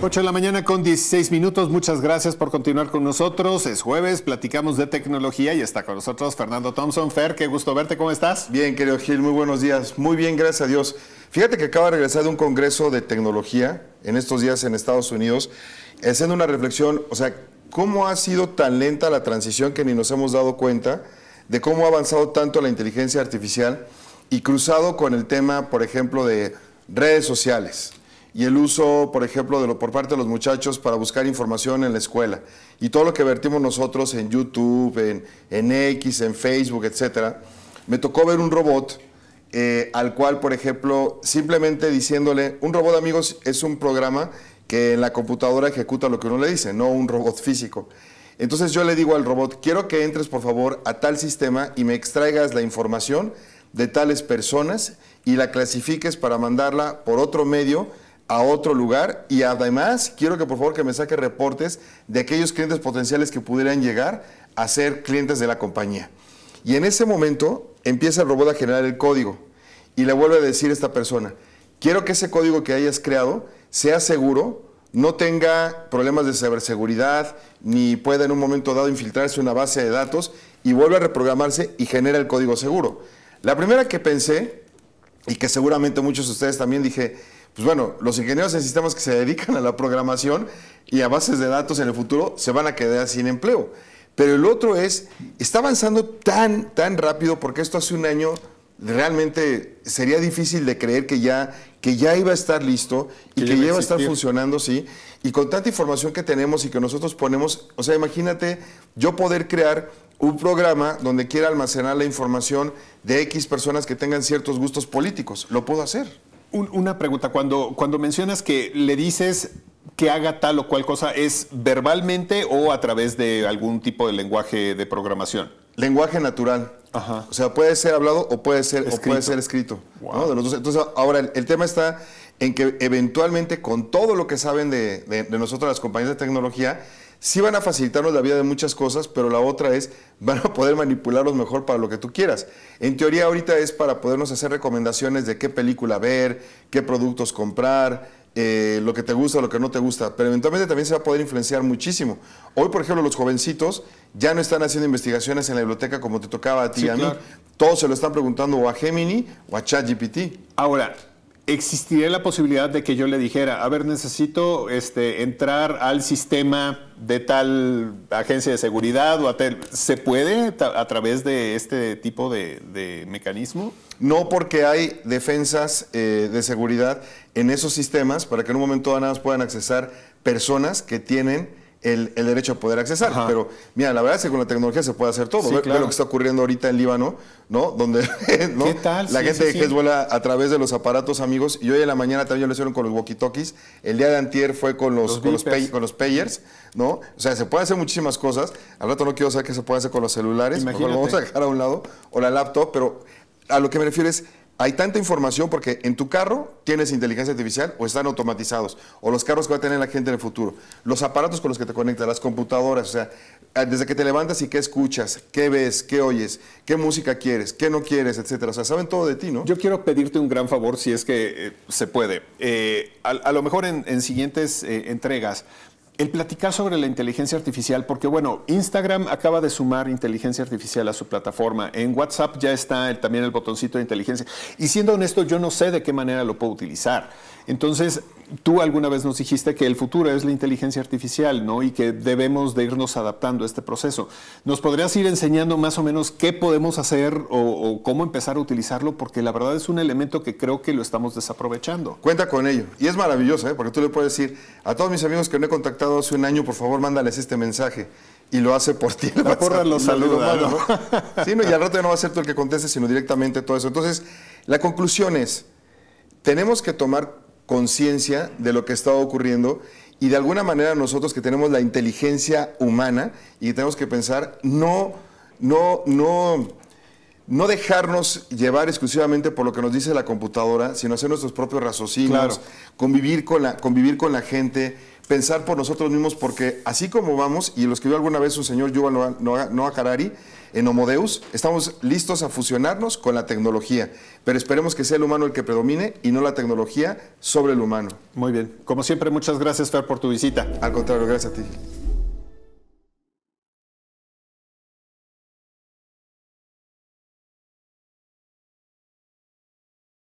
8 de la mañana con 16 minutos. Muchas gracias por continuar con nosotros. Es jueves, platicamos de tecnología y está con nosotros Fernando Thompson. Fer, qué gusto verte. ¿Cómo estás? Bien, querido Gil, muy buenos días. Muy bien, gracias a Dios. Fíjate que acaba de regresar de un congreso de tecnología en estos días en Estados Unidos, haciendo una reflexión, o sea, cómo ha sido tan lenta la transición que ni nos hemos dado cuenta de cómo ha avanzado tanto la inteligencia artificial y cruzado con el tema, por ejemplo, de redes sociales y el uso, por ejemplo, de lo, por parte de los muchachos para buscar información en la escuela. Y todo lo que vertimos nosotros en YouTube, en, en X, en Facebook, etcétera, Me tocó ver un robot eh, al cual, por ejemplo, simplemente diciéndole, un robot, amigos, es un programa que en la computadora ejecuta lo que uno le dice, no un robot físico. Entonces yo le digo al robot, quiero que entres por favor a tal sistema y me extraigas la información de tales personas y la clasifiques para mandarla por otro medio a otro lugar y además quiero que por favor que me saque reportes de aquellos clientes potenciales que pudieran llegar a ser clientes de la compañía. Y en ese momento empieza el robot a generar el código y le vuelve a decir a esta persona, quiero que ese código que hayas creado sea seguro, no tenga problemas de ciberseguridad, ni pueda en un momento dado infiltrarse una base de datos y vuelve a reprogramarse y genera el código seguro. La primera que pensé, y que seguramente muchos de ustedes también dije, pues bueno, los ingenieros en sistemas que se dedican a la programación y a bases de datos en el futuro se van a quedar sin empleo. Pero el otro es, está avanzando tan, tan rápido, porque esto hace un año realmente sería difícil de creer que ya, que ya iba a estar listo y que, ya iba a estar funcionando, sí. Y con tanta información que tenemos y que nosotros ponemos, o sea, imagínate yo poder crear un programa donde quiera almacenar la información de X personas que tengan ciertos gustos políticos. Lo puedo hacer una pregunta, cuando, cuando mencionas que le dices que haga tal o cual cosa, ¿es verbalmente o a través de algún tipo de lenguaje de programación? Lenguaje natural. O sea, puede ser hablado o puede ser escrito. puede ser escrito Entonces, ahora el tema está en que eventualmente con todo lo que saben de, nosotros las compañías de tecnología, sí van a facilitarnos la vida de muchas cosas, pero la otra es, van a poder manipularlos mejor para lo que tú quieras. En teoría ahorita es para podernos hacer recomendaciones de qué película ver, qué productos comprar, eh, lo que te gusta, lo que no te gusta, pero eventualmente también se va a poder influenciar muchísimo. Hoy, por ejemplo, los jovencitos ya no están haciendo investigaciones en la biblioteca como te tocaba a ti a mí. Todos se lo están preguntando o a Gemini o a ChatGPT. Ahora, existiría la posibilidad de que yo le dijera, a ver, necesito este, entrar al sistema de tal agencia de seguridad o a ¿Se puede a través de este tipo de, mecanismo? No, porque hay defensas eh, de seguridad en esos sistemas para que en un momento nada más puedan accesar personas que tienen el, derecho a poder accesar. Pero mira, la verdad es que con la tecnología se puede hacer todo. ve, lo que está ocurriendo ahorita en Líbano, ¿no? Donde ¿no? la gente sí, vuela a través de los aparatos, amigos. Y hoy en la mañana también lo hicieron con los walkie-talkies. El día de antier fue con los, con, los payers, ¿no? O sea, se puede hacer muchísimas cosas. Al rato no quiero saber qué se puede hacer con los celulares. mejor Lo vamos a dejar a un lado. O la laptop, pero a lo que me refiero es hay tanta información porque en tu carro tienes inteligencia artificial o están automatizados, o los carros que va a tener la gente en el futuro, los aparatos con los que te conectas, las computadoras, o sea, ah, desde que te levantas y qué escuchas, qué ves, qué oyes, qué música quieres, qué no quieres, etcétera. O sea, saben todo de ti, ¿no? Yo quiero pedirte un gran favor si es que eh, se puede. Eh, a, lo mejor en, siguientes eh, entregas el platicar sobre la inteligencia artificial, porque bueno, Instagram acaba de sumar inteligencia artificial a su plataforma, en WhatsApp ya está también el botoncito de inteligencia, y siendo honesto, yo no sé de qué manera lo puedo utilizar. Entonces, tú alguna vez nos dijiste que el futuro es la inteligencia artificial, ¿no? Y que debemos de irnos adaptando a este proceso. ¿Nos podrías ir enseñando más o menos qué podemos hacer o, cómo empezar a utilizarlo? Porque la verdad es un elemento que creo que lo estamos desaprovechando. Cuenta con ello. Y es maravilloso, ¿eh? Porque tú le puedes decir a todos mis amigos que no he contactado hace un año, por favor, mándales este mensaje. Y lo hace por ti. La los sí, ¿no? Y al rato ya no va a ser tú el que conteste, sino directamente todo eso. Entonces, la conclusión es, tenemos que tomar conciencia de lo que está ocurriendo y de alguna manera nosotros que tenemos la inteligencia humana y tenemos que pensar, no, no, no no dejarnos llevar exclusivamente por lo que nos dice la computadora, sino hacer nuestros propios raciocinios, convivir, con la, convivir con la gente, pensar por nosotros mismos, porque así como vamos, y lo escribió alguna vez un señor Yuval Noah, Harari, en Homodeus, estamos listos a fusionarnos con la tecnología, pero esperemos que sea el humano el que predomine y no la tecnología sobre el humano. Muy bien. Como siempre, muchas gracias, Fer, por tu visita. Al contrario, gracias a ti.